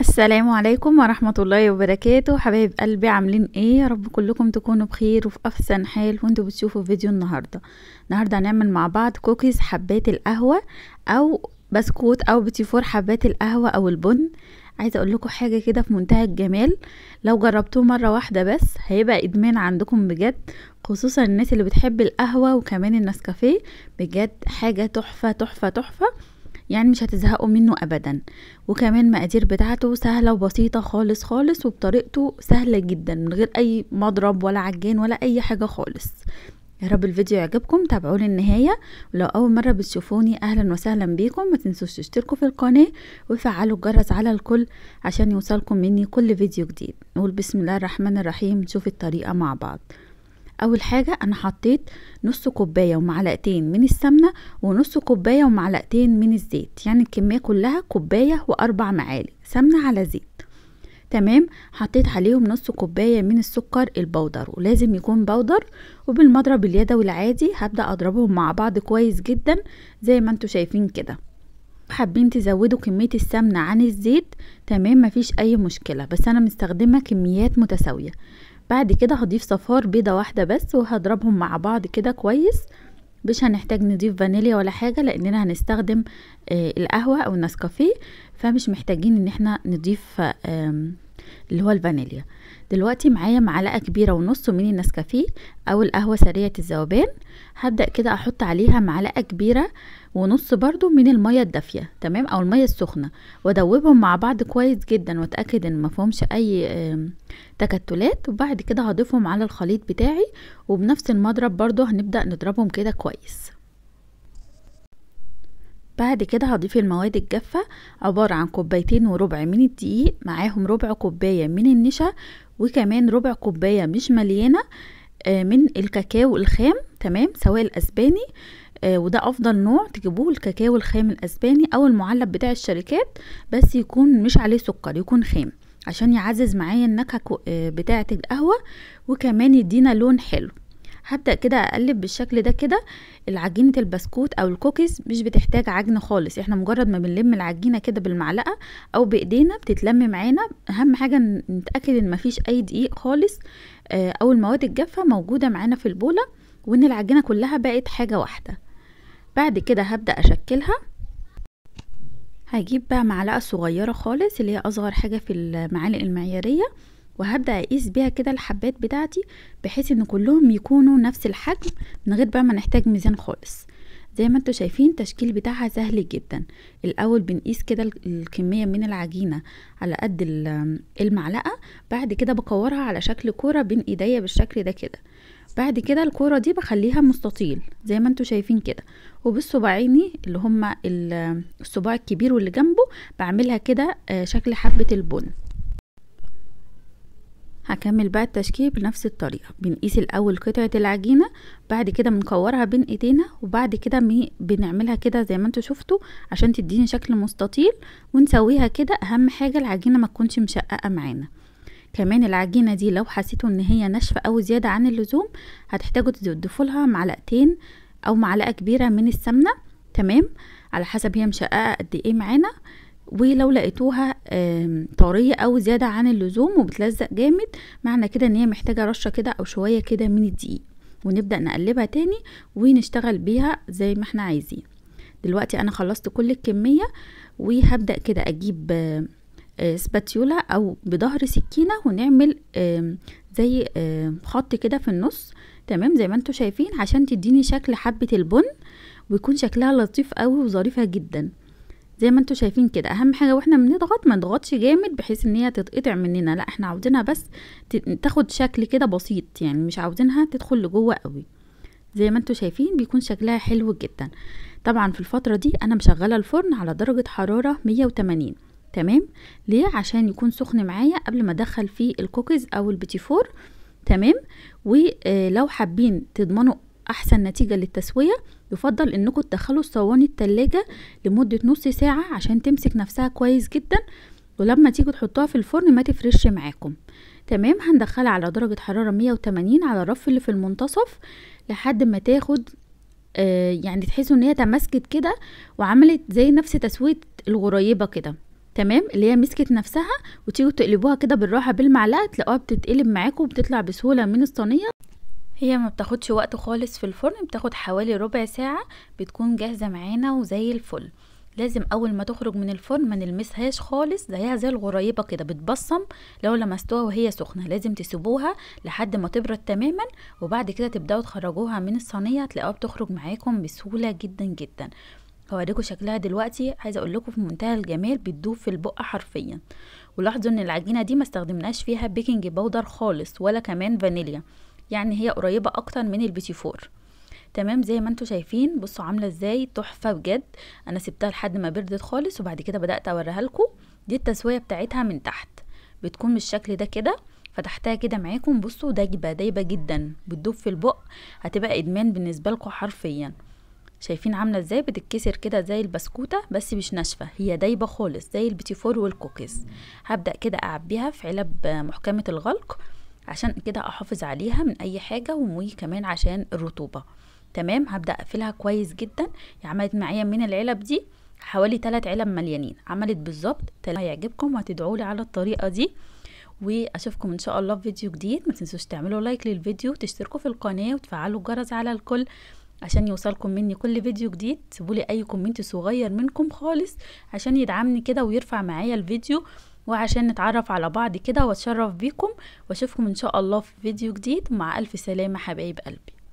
السلام عليكم ورحمة الله وبركاته حبايب قلبي عاملين ايه يا رب كلكم تكونوا بخير وفي احسن حال وانتوا بتشوفوا فيديو النهاردة النهاردة هنعمل مع بعض كوكيز حبات القهوة او بسكوت او بتيفور فور حبات القهوة او البن عايزه اقول لكم حاجه كده في منتهى الجمال لو جربتوه مره واحده بس هيبقى ادمان عندكم بجد خصوصا الناس اللي بتحب القهوه وكمان النسكافيه بجد حاجه تحفه تحفه تحفه يعني مش هتزهقوا منه ابدا وكمان مقادير بتاعته سهله وبسيطه خالص خالص وبطريقته سهله جدا من غير اي مضرب ولا عجان ولا اي حاجه خالص يا رب الفيديو يعجبكم تابعوه للنهايه ولو اول مره بتشوفوني اهلا وسهلا بيكم ما تنسوش تشتركوا في القناه وفعلوا الجرس على الكل عشان يوصلكم مني كل فيديو جديد نقول بسم الله الرحمن الرحيم نشوف الطريقه مع بعض اول حاجه انا حطيت نص كوبايه ومعلقتين من السمنه ونص كوبايه ومعلقتين من الزيت يعني الكميه كلها كوبايه واربع معالق سمنه على زيت تمام حطيت عليهم نص كوبايه من السكر البودر ولازم يكون بودر وبالمضرب اليدوي العادي هبدا اضربهم مع بعض كويس جدا زي ما انتم شايفين كده حابين تزودوا كمية السمنة عن الزيت تمام مفيش أي مشكلة بس أنا مستخدمة كميات متساوية بعد كده هضيف صفار بيضة واحدة بس وهضربهم مع بعض كده كويس مش هنحتاج نضيف فانيليا ولا حاجة لاننا هنستخدم آه، القهوة او النسكافيه فمش محتاجين ان احنا نضيف اللي هو الفانيليا دلوقتي معايا معلقه كبيره ونص من النسكافيه او القهوه سريعه الذوبان هبدا كده احط عليها معلقه كبيره ونص برضو من الميه الدافيه تمام او الميه السخنه وادوبهم مع بعض كويس جدا واتاكد ان ما فيهمش اي تكتلات وبعد كده هضيفهم على الخليط بتاعي وبنفس المضرب برضو هنبدا نضربهم كده كويس بعد كده هضيف المواد الجافة عبارة عن كوبايتين وربع من الدقيق معاهم ربع كوباية من النشا وكمان ربع كوباية مش مليانة آه، من الكاكاو الخام تمام سواء الأسباني آه، وده افضل نوع تجيبوه الكاكاو الخام الاسباني او المعلب بتاع الشركات بس يكون مش عليه سكر يكون خام عشان يعزز معايا النكهه آه، بتاعه القهوه وكمان يدينا لون حلو هبدأ كده اقلب بالشكل ده كده العجينة البسكوت او الكوكيز مش بتحتاج عجن خالص احنا مجرد ما بنلم العجينة كده بالمعلقة او بايدينا بتتلم معانا اهم حاجة نتأكد ان مفيش اي دقيق خالص آه، او المواد الجافة موجودة معانا في البولة وان العجينة كلها بقت حاجة واحدة بعد كده هبدأ اشكلها هجيب بقى معلقة صغيرة خالص اللي هي اصغر حاجة في المعالق المعيارية وهبدا اقيس بيها كده الحبات بتاعتي بحيث ان كلهم يكونوا نفس الحجم من غير بقى ما نحتاج ميزان خالص زي ما انتوا شايفين التشكيل بتاعها سهل جدا الاول بنقيس كده الكميه من العجينه على قد المعلقه بعد كده بكورها على شكل كوره بين ايديا بالشكل ده كده بعد كده الكوره دي بخليها مستطيل زي ما انتوا شايفين كده وبالصباعيني اللي هما الصباع الكبير واللي جنبه بعملها كده آه، شكل حبه البن هكمل بقى التشكيل بنفس الطريقة بنقيس الأول قطعة العجينة بعد كده بنكورها بين ايدينا وبعد كده بنعملها كده زي ما انتوا شفتوا عشان تديني شكل مستطيل ونسويها كده أهم حاجة العجينة ما تكونش مشققة معانا كمان العجينة دي لو حسيتوا ان هي ناشفة او زيادة عن اللزوم هتحتاجوا تضيفوا لها معلقتين او معلقة كبيرة من السمنة تمام على حسب هي مشققة قد ايه معانا ولو لقيتوها طريه او زياده عن اللزوم وبتلزق جامد معنى كده ان هي محتاجه رشه كده او شويه كده من الدقيق ونبدا نقلبها تاني ونشتغل بيها زي ما احنا عايزين دلوقتي انا خلصت كل الكميه وهبدا كده اجيب آه، سباتيولا او بظهر سكينه ونعمل زي خط كده في النص تمام زي ما انتم شايفين عشان تديني شكل حبه البن ويكون شكلها لطيف قوي وظريفه جدا زي ما انتوا شايفين كده اهم حاجه واحنا بنضغط ما نضغطش جامد بحيث ان هي تتقطع مننا لا احنا عاوزينها بس تاخد شكل كده بسيط يعني مش عاوزينها تدخل لجوه قوي زي ما انتوا شايفين بيكون شكلها حلو جدا طبعا في الفتره دي انا مشغله الفرن على درجه حراره 180 تمام ليه عشان يكون سخن معايا قبل ما ادخل فيه الكوكيز او البيتي فور تمام ولو آه، حابين تضمنوا احسن نتيجه للتسويه يفضل انكم تدخلوا الصواني التلاجة لمدة نص ساعة عشان تمسك نفسها كويس جدا ولما تيجوا تحطوها في الفرن ما تفرش معاكم تمام هندخلها على درجة حرارة 180 على الرف اللي في المنتصف لحد ما تاخد آه يعني تحسوا ان هي تماسكت كده وعملت زي نفس تسوية الغريبة كده تمام اللي هي مسكت نفسها وتيجوا تقلبوها كده بالراحه بالمعلقه تلاقوها بتتقلب معاكم وبتطلع بسهوله من الصينيه هي ما بتاخدش وقت خالص في الفرن بتاخد حوالي ربع ساعة بتكون جاهزة معانا وزي الفل لازم اول ما تخرج من الفرن ما نلمسهاش خالص زيها زي الغريبه كده بتبصم لو لمستوها وهي سخنه لازم تسيبوها لحد ما تبرد تماما وبعد كده تبداوا تخرجوها من الصينيه تلاقوها بتخرج معاكم بسهوله جدا جدا هوريكم شكلها دلوقتي عايزه اقول لكم في منتهى الجمال بتدوب في البق حرفيا ولاحظوا ان العجينه دي ما استخدمناش فيها بيكنج بودر خالص ولا كمان فانيليا يعني هي قريبة اكتر من البيتي فور تمام زي ما انتم شايفين بصوا عامله ازاي تحفه بجد انا سبتها لحد ما بردت خالص وبعد كده بدات اوريها لكم دي التسويه بتاعتها من تحت بتكون بالشكل ده كده فتحتها كده معاكم بصوا دايبه دايبه جدا بتدوب في البق هتبقى ادمان بالنسبه لكم حرفيا شايفين عامله ازاي بتتكسر كده زي البسكوته بس مش ناشفه هي دايبه خالص زي البيتي فور والكوكيز هبدا كده اعبيها في علب محكمه الغلق عشان كده احافظ عليها من اي حاجه وكمان عشان الرطوبه تمام هبدا اقفلها كويس جدا عملت معايا من العلب دي حوالي 3 علب مليانين عملت بالظبط هيعجبكم وهتدعوا لي على الطريقه دي واشوفكم ان شاء الله في فيديو جديد ما تنسوش تعملوا لايك للفيديو وتشتركوا في القناه وتفعلوا الجرس على الكل عشان يوصلكم مني كل فيديو جديد سيبولي اي كومنت صغير منكم خالص عشان يدعمني كده ويرفع معايا الفيديو وعشان نتعرف على بعض كده واتشرف بيكم واشوفكم ان شاء الله في فيديو جديد مع الف سلامه حبايب قلبي